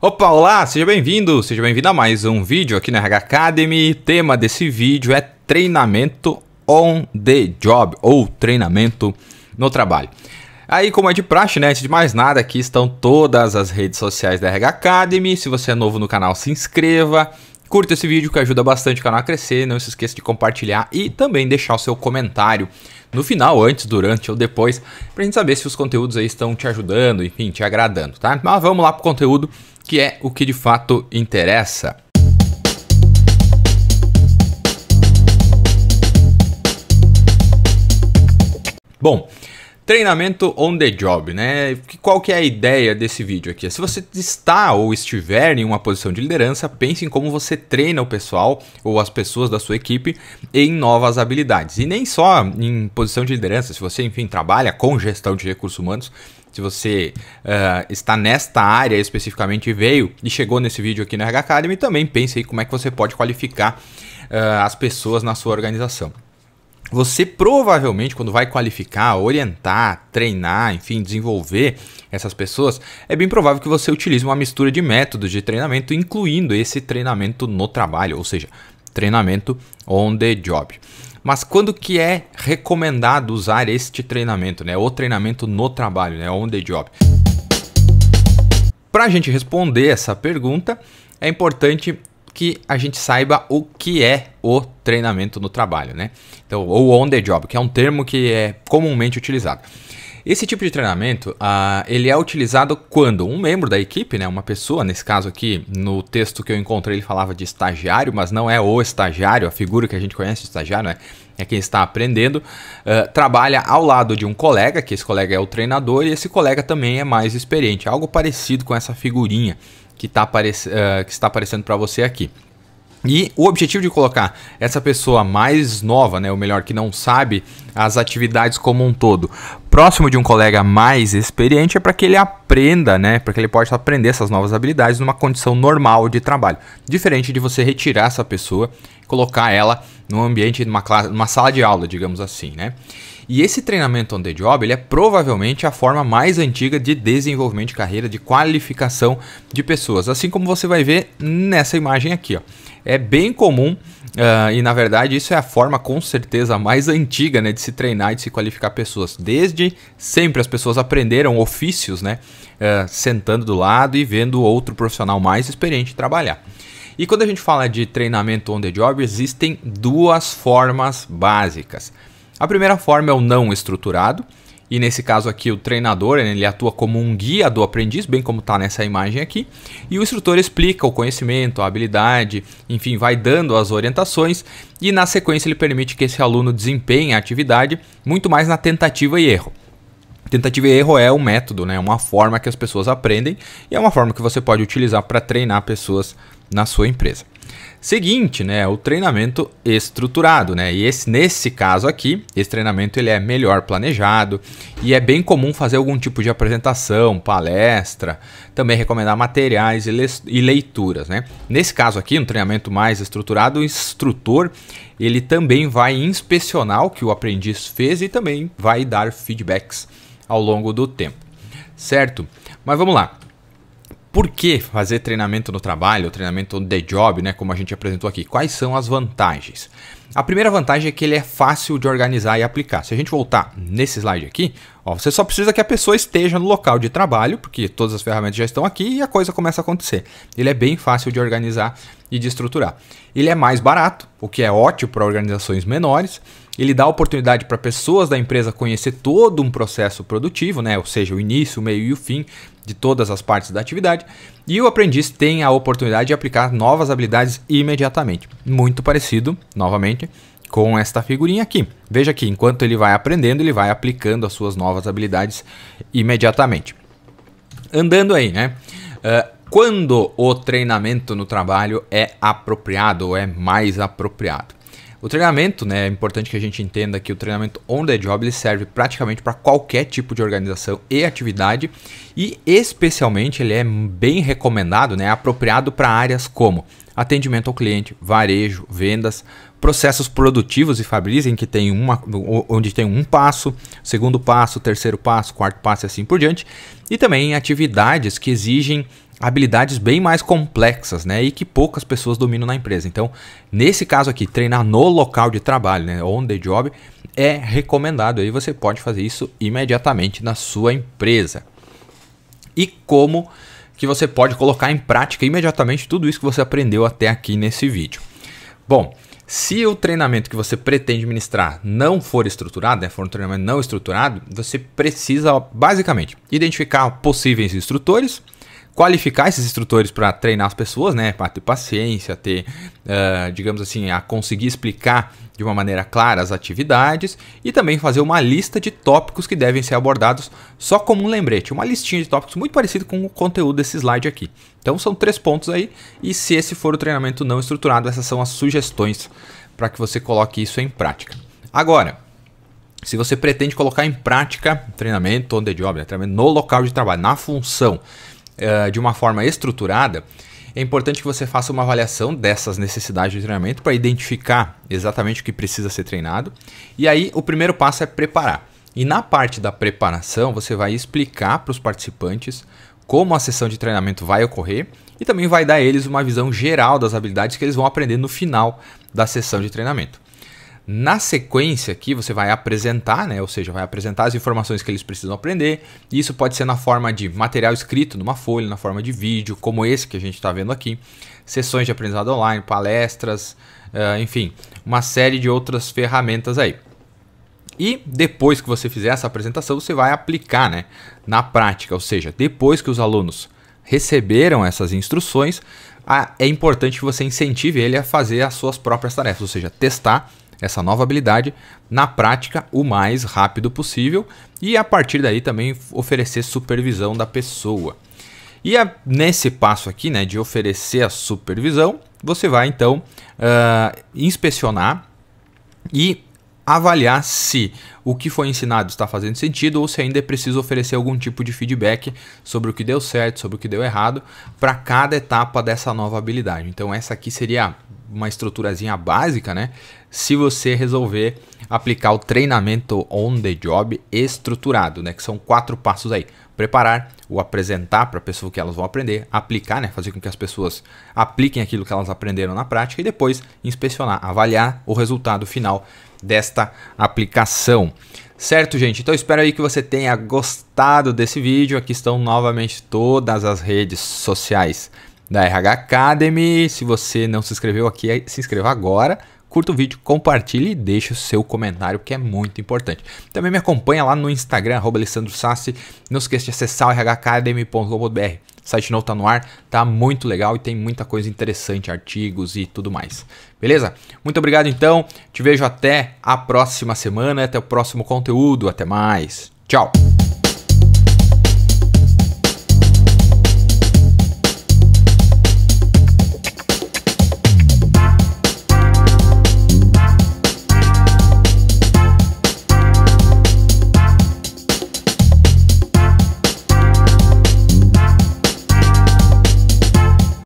Opa, olá, seja bem-vindo, seja bem-vindo a mais um vídeo aqui na RH Academy. O tema desse vídeo é treinamento on the job ou treinamento no trabalho. Aí, como é de praxe, né? Antes de mais nada, aqui estão todas as redes sociais da RH Academy. Se você é novo no canal, se inscreva. Curta esse vídeo que ajuda bastante o canal a crescer. Não se esqueça de compartilhar e também deixar o seu comentário no final, antes, durante ou depois, pra gente saber se os conteúdos aí estão te ajudando, enfim, te agradando, tá? Mas vamos lá pro conteúdo que é o que de fato interessa. Bom, treinamento on the job, né? Qual que é a ideia desse vídeo aqui? Se você está ou estiver em uma posição de liderança, pense em como você treina o pessoal ou as pessoas da sua equipe em novas habilidades. E nem só em posição de liderança, se você, enfim, trabalha com gestão de recursos humanos, se você uh, está nesta área especificamente veio e chegou nesse vídeo aqui no RH Academy, também pense aí como é que você pode qualificar uh, as pessoas na sua organização. Você provavelmente, quando vai qualificar, orientar, treinar, enfim, desenvolver essas pessoas, é bem provável que você utilize uma mistura de métodos de treinamento, incluindo esse treinamento no trabalho, ou seja, treinamento on the job. Mas quando que é recomendado usar este treinamento, né? O treinamento no trabalho, né? On the job. Para a gente responder essa pergunta, é importante que a gente saiba o que é o treinamento no trabalho, né? Então, ou on the job, que é um termo que é comumente utilizado. Esse tipo de treinamento, uh, ele é utilizado quando um membro da equipe, né, uma pessoa, nesse caso aqui, no texto que eu encontrei ele falava de estagiário, mas não é o estagiário, a figura que a gente conhece de estagiário, né? é quem está aprendendo, uh, trabalha ao lado de um colega, que esse colega é o treinador, e esse colega também é mais experiente, algo parecido com essa figurinha que, tá uh, que está aparecendo para você aqui. E o objetivo de colocar essa pessoa mais nova, né, ou melhor, que não sabe as atividades como um todo, próximo de um colega mais experiente é para que ele aprenda, né, para que ele possa aprender essas novas habilidades numa condição normal de trabalho. Diferente de você retirar essa pessoa e colocar ela num ambiente, numa, classe, numa sala de aula, digamos assim, né. E esse treinamento on the job ele é provavelmente a forma mais antiga de desenvolvimento de carreira, de qualificação de pessoas, assim como você vai ver nessa imagem aqui. Ó é bem comum. Uh, e na verdade, isso é a forma com certeza mais antiga né, de se treinar e de se qualificar pessoas. Desde sempre as pessoas aprenderam ofícios, né? Uh, sentando do lado e vendo outro profissional mais experiente trabalhar. E quando a gente fala de treinamento on the job, existem duas formas básicas. A primeira forma é o não estruturado, e nesse caso aqui o treinador né, ele atua como um guia do aprendiz, bem como está nessa imagem aqui, e o instrutor explica o conhecimento, a habilidade, enfim, vai dando as orientações e na sequência ele permite que esse aluno desempenhe a atividade muito mais na tentativa e erro. Tentativa e erro é um método, né? uma forma que as pessoas aprendem e é uma forma que você pode utilizar para treinar pessoas na sua empresa seguinte, né, o treinamento estruturado, né? E esse, nesse caso aqui, esse treinamento ele é melhor planejado e é bem comum fazer algum tipo de apresentação, palestra, também recomendar materiais e, le e leituras, né? Nesse caso aqui, um treinamento mais estruturado, o instrutor ele também vai inspecionar o que o aprendiz fez e também vai dar feedbacks ao longo do tempo, certo? Mas vamos lá. Por que fazer treinamento no trabalho, treinamento de job, né, como a gente apresentou aqui? Quais são as vantagens? A primeira vantagem é que ele é fácil de organizar e aplicar. Se a gente voltar nesse slide aqui, ó, você só precisa que a pessoa esteja no local de trabalho, porque todas as ferramentas já estão aqui e a coisa começa a acontecer. Ele é bem fácil de organizar e de estruturar. Ele é mais barato, o que é ótimo para organizações menores ele dá oportunidade para pessoas da empresa conhecer todo um processo produtivo, né? ou seja, o início, o meio e o fim de todas as partes da atividade, e o aprendiz tem a oportunidade de aplicar novas habilidades imediatamente. Muito parecido, novamente, com esta figurinha aqui. Veja que enquanto ele vai aprendendo, ele vai aplicando as suas novas habilidades imediatamente. Andando aí, né? Uh, quando o treinamento no trabalho é apropriado ou é mais apropriado? O treinamento, né, é importante que a gente entenda que o treinamento on the job ele serve praticamente para qualquer tipo de organização e atividade e especialmente ele é bem recomendado, né, apropriado para áreas como atendimento ao cliente, varejo, vendas, processos produtivos e fabris em que tem uma onde tem um passo, segundo passo, terceiro passo, quarto passo e assim por diante, e também atividades que exigem habilidades bem mais complexas, né? E que poucas pessoas dominam na empresa. Então, nesse caso aqui, treinar no local de trabalho, né? On the job, é recomendado. Aí você pode fazer isso imediatamente na sua empresa. E como que você pode colocar em prática imediatamente tudo isso que você aprendeu até aqui nesse vídeo? Bom, se o treinamento que você pretende ministrar não for estruturado, né, for um treinamento não estruturado, você precisa basicamente identificar possíveis instrutores qualificar esses instrutores para treinar as pessoas, né? Para ter paciência, ter, uh, digamos assim, a conseguir explicar de uma maneira clara as atividades e também fazer uma lista de tópicos que devem ser abordados só como um lembrete, uma listinha de tópicos muito parecido com o conteúdo desse slide aqui. Então são três pontos aí e se esse for o treinamento não estruturado, essas são as sugestões para que você coloque isso em prática. Agora, se você pretende colocar em prática treinamento on the job, né, treinamento no local de trabalho, na função, eh, de uma forma estruturada, é importante que você faça uma avaliação dessas necessidades de treinamento para identificar exatamente o que precisa ser treinado. E aí, o primeiro passo é preparar. E na parte da preparação, você vai explicar para os participantes como a sessão de treinamento vai ocorrer e também vai dar a eles uma visão geral das habilidades que eles vão aprender no final da sessão de treinamento. Na sequência aqui você vai apresentar, né? ou seja, vai apresentar as informações que eles precisam aprender. isso pode ser na forma de material escrito numa folha, na forma de vídeo, como esse que a gente está vendo aqui, sessões de aprendizado online, palestras, uh, enfim, uma série de outras ferramentas aí. E depois que você fizer essa apresentação, você vai aplicar né, na prática, ou seja, depois que os alunos receberam essas instruções, é importante que você incentive ele a fazer as suas próprias tarefas, ou seja, testar essa nova habilidade na prática o mais rápido possível e a partir daí também oferecer supervisão da pessoa. E a, nesse passo aqui, né, de oferecer a supervisão, você vai então uh, inspecionar e avaliar se o que foi ensinado está fazendo sentido ou se ainda é preciso oferecer algum tipo de feedback sobre o que deu certo, sobre o que deu errado para cada etapa dessa nova habilidade. Então essa aqui seria uma estruturazinha básica, né? Se você resolver aplicar o treinamento on the job estruturado, né? Que são quatro passos aí: preparar, o apresentar para a pessoa que elas vão aprender, aplicar, né? Fazer com que as pessoas apliquem aquilo que elas aprenderam na prática e depois inspecionar, avaliar o resultado final desta aplicação. Certo, gente? Então espero aí que você tenha gostado desse vídeo. Aqui estão novamente todas as redes sociais da RH Academy. Se você não se inscreveu aqui, se inscreva agora. Curta o vídeo, compartilhe e deixe o seu comentário, que é muito importante. Também me acompanha lá no Instagram, arroba Alessandro Sassi. Não esqueça de acessar o rhacademy.com.br. site novo está no ar, tá muito legal e tem muita coisa interessante, artigos e tudo mais. Beleza? Muito obrigado então. Te vejo até a próxima semana, até o próximo conteúdo. Até mais. Tchau.